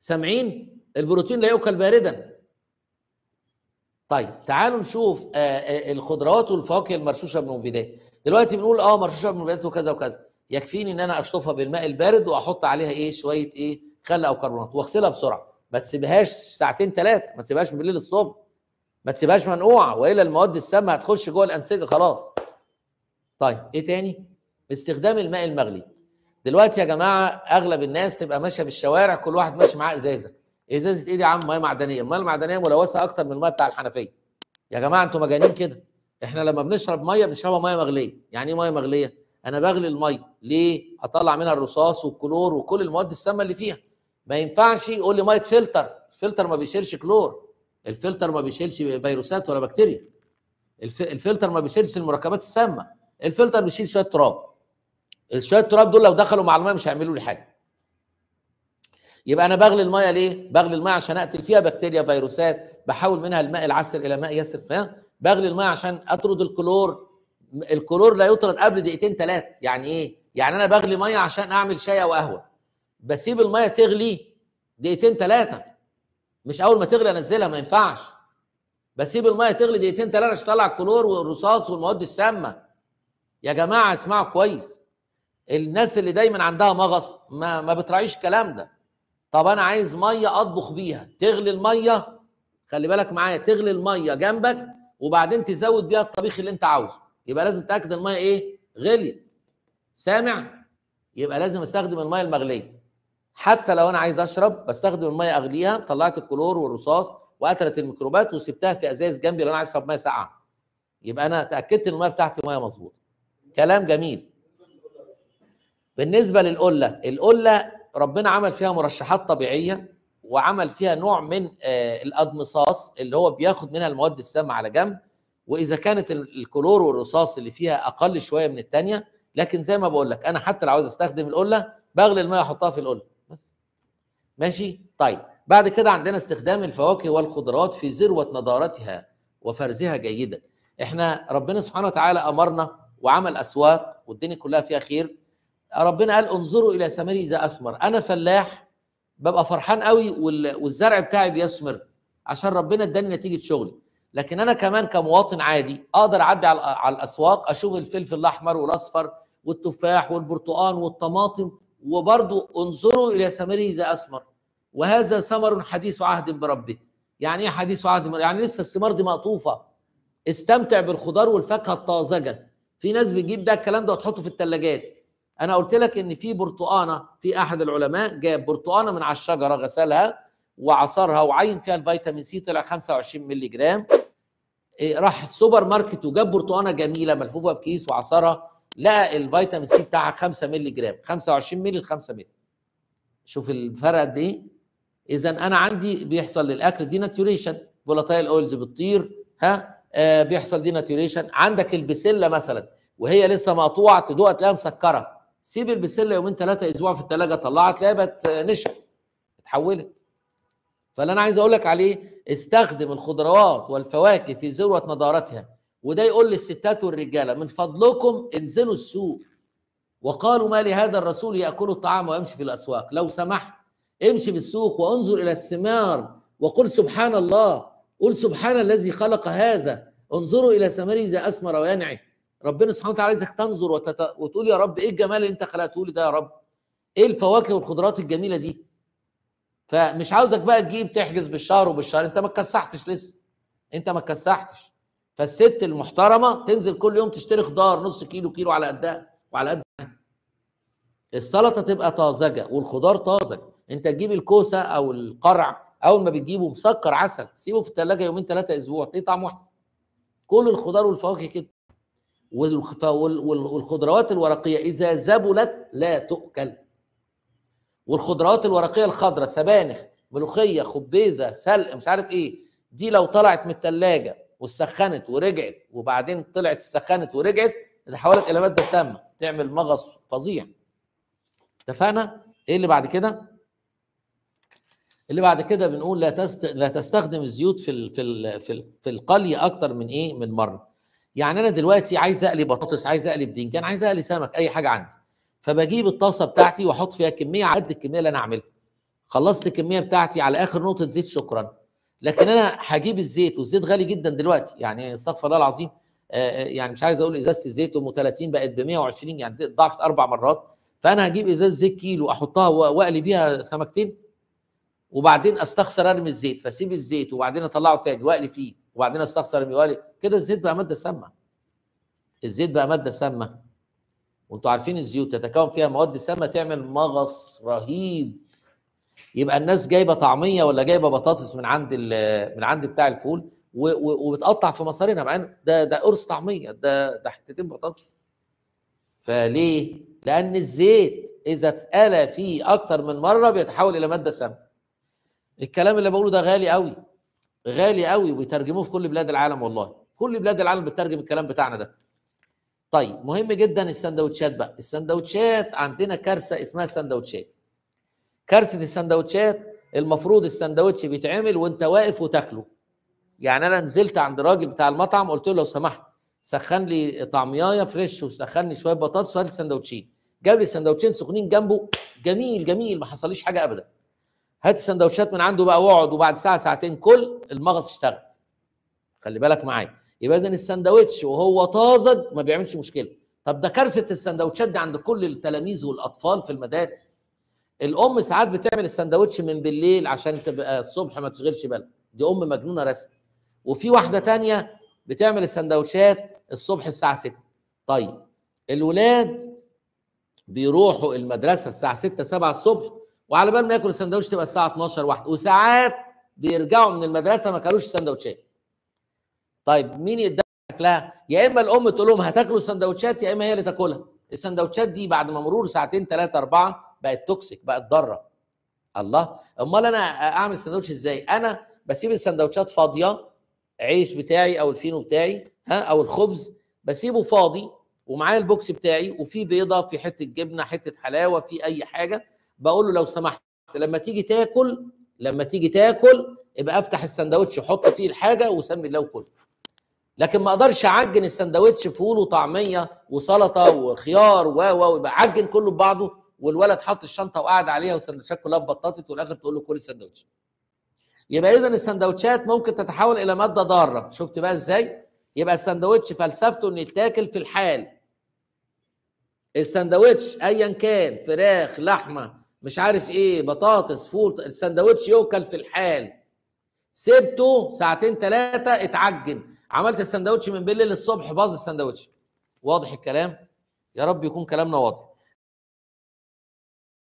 سامعين البروتين لا يؤكل باردا طيب تعالوا نشوف آه، آه، الخضروات والفواكه المرشوشه بالمبيدات دلوقتي بنقول اه مرشوشه بالمبيدات وكذا وكذا يكفيني ان انا اشطفها بالماء البارد واحط عليها ايه شويه ايه خل او كربونات واغسلها بسرعه ما تسيبهاش ساعتين ثلاثه ما تسيبهاش بالليل الصبح ما تسيبهاش منقوعه والا المواد السامه هتخش جوه الانسجه خلاص طيب ايه تاني استخدام الماء المغلي دلوقتي يا جماعه اغلب الناس تبقى ماشيه بالشوارع كل واحد ماشي معاه ازازه ازازه ايه دي يا عم ميه معدنيه الميه المعدنيه ملوثه اكتر من الميه بتاع الحنفيه يا جماعه انتوا مجانين كده احنا لما بنشرب ميه بنشربها ميه مغليه يعني ايه ميه مغليه انا بغلي الميه ليه اطلع منها الرصاص والكلور وكل المواد السامه اللي فيها ما ينفعش يقول لي ميه فلتر الفلتر ما بيشيلش كلور الفلتر ما بيشيلش فيروسات ولا بكتيريا الفلتر ما بيشيلش المركبات السامه الفلتر بيشيل شويه تراب شويه التراب دول لو دخلوا مع الميه مش هيعملوا لي حاجه يبقى انا بغلي الميه ليه بغلي الميه عشان اقتل فيها بكتيريا فيروسات بحول منها الماء العسر الى ماء يسر فاهم بغلي الميه عشان اطرد الكلور الكلور لا يطرد قبل دقيقتين ثلاث يعني ايه يعني انا بغلي ميه عشان اعمل شاي او قهوه بسيب الميه تغلي دقيقتين ثلاثه مش اول ما تغلي انزلها ما ينفعش بسيب الميه تغلي دقيقتين ثلاثه عشان اطلع الكلور والرصاص والمواد السامه يا جماعه اسمعوا كويس الناس اللي دايما عندها مغص ما, ما بتراعيش الكلام ده طب انا عايز ميه اطبخ بيها تغلي الميه خلي بالك معايا تغلي الميه جنبك وبعدين تزود بيها الطبيخ اللي انت عاوزه يبقى لازم تاكد الميه ايه غليت سامع يبقى لازم استخدم الميه المغليه حتى لو انا عايز اشرب بستخدم الميه اغليها طلعت الكلور والرصاص وقتلت الميكروبات وسبتها في ازاز جنبي لو انا عايز اشرب ميه ساقعه يبقى انا تاكدت ان الميه بتاعتي ميه مظبوطه كلام جميل بالنسبه للقله القله ربنا عمل فيها مرشحات طبيعيه وعمل فيها نوع من آه، الادمصاص اللي هو بياخد منها المواد السامه على جنب واذا كانت الكلور والرصاص اللي فيها اقل شويه من الثانيه لكن زي ما بقول لك انا حتى لو عاوز استخدم القله بغلي الميه احطها في القله بس ماشي طيب بعد كده عندنا استخدام الفواكه والخضروات في ذروه نضارتها وفرزها جيدا احنا ربنا سبحانه وتعالى امرنا وعمل اسواق والدنيا كلها فيها خير ربنا قال انظروا الى ثمري اذا اثمر انا فلاح ببقى فرحان قوي والزرع بتاعي بيثمر عشان ربنا اداني نتيجه شغلي لكن انا كمان كمواطن عادي اقدر اعدي على الاسواق اشوف الفلفل الاحمر والاصفر والتفاح والبرتقال والطماطم وبرضه انظروا الى ثمره اذا اثمر وهذا ثمر حديث عهد بربه يعني ايه حديث عهد بربه يعني لسه الثمار دي مقطوفه استمتع بالخضار والفاكهه الطازجه في ناس بتجيب ده الكلام ده وتحطه في الثلاجات انا قلت لك ان في برتقانه في احد العلماء جاب برتقانه من على الشجره غسلها وعصرها وعين فيها الفيتامين سي طلع 25 مللي جرام إيه، راح السوبر ماركت وجاب برتقانه جميله ملفوفه في كيس وعصرها لقى الفيتامين سي بتاعها 5 مللي جرام 25 مللي ل 5 مللي شوف الفرق قد ايه اذا انا عندي بيحصل للاكل ناتوريشن فولاتايل اويلز بتطير ها آه بيحصل ناتوريشن عندك البسله مثلا وهي لسه مقطوعه تدوق تلاقيها مسكره سيب البسله يومين ثلاثه اسبوع في الثلاجه طلعها تلاقيها نشفت اتحولت فاللي انا عايز اقول لك عليه استخدم الخضروات والفواكه في ذروه نضارتها وده يقول للستات والرجاله من فضلكم انزلوا السوق وقالوا ما لهذا الرسول ياكل الطعام ويمشي في الاسواق لو سمحت امشي في السوق وانظر الى الثمار وقل سبحان الله قل سبحان الذي خلق هذا انظروا الى ثمره اذا اسمر وينعي ربنا سبحانه وتعالى عايزك تنظر وتت... وتقول يا رب ايه الجمال اللي انت خلقته لي ده يا رب ايه الفواكه والخضروات الجميله دي فمش عاوزك بقى تجيب تحجز بالشهر وبالشهر انت ما اتكسحتش لسه انت ما اتكسحتش فالست المحترمه تنزل كل يوم تشتري خضار نص كيلو كيلو على قدها وعلى قد السلطه تبقى طازجه والخضار طازج انت تجيب الكوسه او القرع اول ما بتجيبه مسكر عسل سيبه في الثلاجه يومين ثلاثه اسبوع تلاقيه طعم واحد كل الخضار والفواكه كده والخضروات الورقيه اذا ذبلت لا تؤكل والخضروات الورقيه الخضراء سبانخ ملوخيه خبيزه سلق مش عارف ايه دي لو طلعت من الثلاجه وسخنت ورجعت وبعدين طلعت سخنت ورجعت تحولت الى ماده سامه تعمل مغص فظيع اتفقنا ايه اللي بعد كده اللي بعد كده بنقول لا تست... لا تستخدم الزيوت في في ال... في, ال... في القلي اكتر من ايه من مره يعني انا دلوقتي عايز اقلي بطاطس عايز اقلي بدنجان عايز اقلي سمك اي حاجه عندي فبجيب الطاسه بتاعتي واحط فيها كميه على قد الكميه اللي انا اعملها خلصت الكميه بتاعتي على اخر نقطه زيت شكرا لكن انا هجيب الزيت والزيت غالي جدا دلوقتي يعني استغفر الله العظيم آه، آه، يعني مش عايز اقول ازازه الزيت ام 30 بقت ب 120 يعني ضعفت اربع مرات فانا هجيب ازازه زيت كيلو احطها واقلي بيها سمكتين وبعدين استخسر ارمي الزيت فاسيب الزيت وبعدين اطلعه تاني واقلي فيه وبعدين استخسر المقالي كده الزيت بقى ماده سامه الزيت بقى ماده سامه وانتوا عارفين الزيوت تتكون فيها مواد سامه تعمل مغص رهيب يبقى الناس جايبه طعميه ولا جايبه بطاطس من عند من عند بتاع الفول وبتقطع في مصارينا مع ده ده قرص طعميه ده ده حتتين بطاطس فليه؟ لأن الزيت إذا اتقلى فيه أكتر من مرة بيتحول إلى مادة سامة. الكلام اللي بقوله ده غالي قوي غالي قوي وبيترجموه في كل بلاد العالم والله كل بلاد العالم بتترجم الكلام بتاعنا ده طيب مهم جدا السندوتشات بقى السندوتشات عندنا كارثه اسمها السندوتشات كارثه السندوتشات المفروض السندوتش بيتعمل وانت واقف وتاكله يعني انا نزلت عند راجل بتاع المطعم قلت له لو سمحت سخن لي طعميايه فريش وسخن لي شويه بطاطس وهات سندوتشين جاب لي سندوتشين سخنين جنبه جميل جميل ما حصليش حاجه ابدا هات السندوتشات من عنده بقى واقعد وبعد ساعه ساعتين كل المغص اشتغل خلي بالك معايا يبقى اذا السندوتش وهو طازج ما بيعملش مشكله طب ده كارثه السندوتشات دي عند كل التلاميذ والاطفال في المدارس الام ساعات بتعمل السندوتش من بالليل عشان تبقى الصبح ما تشغلش بالها دي ام مجنونه رسم وفي واحده تانية بتعمل السندوتشات الصبح الساعه 6 طيب الولاد بيروحوا المدرسه الساعه 6 7 الصبح وعلى بال ما ياكل السندوتش تبقى الساعه 12 واحد وساعات بيرجعوا من المدرسه ما كلوش السندوتشات طيب مين يديها اكلها يا اما الام تقول لهم هتاكلوا السندوتشات يا اما هي اللي تاكلها السندوتشات دي بعد ما مرور ساعتين ثلاثه اربعه بقت توكسيك بقت ضاره الله امال انا اعمل السندوتش ازاي انا بسيب السندوتشات فاضيه عيش بتاعي او الفينو بتاعي ها او الخبز بسيبه فاضي ومعايا البوكس بتاعي وفي بيضه في حته جبنه حته حلاوه في اي حاجه بقول له لو سمحت لما تيجي تاكل لما تيجي تاكل يبقى افتح السندوتش حط فيه الحاجه وسمي الله وكل لكن ما اقدرش اعجن السندوتش فول وطعميه وسلطه وخيار و و يبقى عجن كله ببعضه والولد حط الشنطه وقعد عليها والسندوتشات كلها اتبططت والاخر تقول له كل السندوتش يبقى اذا السندوتشات ممكن تتحول الى ماده ضاره شفت بقى ازاي يبقى السندوتش فلسفته انه يتاكل في الحال السندوتش ايا كان فراخ لحمه مش عارف ايه بطاطس فول السندوتش يؤكل في الحال سبته ساعتين ثلاثه اتعجن عملت السندوتش من بالليل للصبح باظ السندوتش واضح الكلام يا رب يكون كلامنا واضح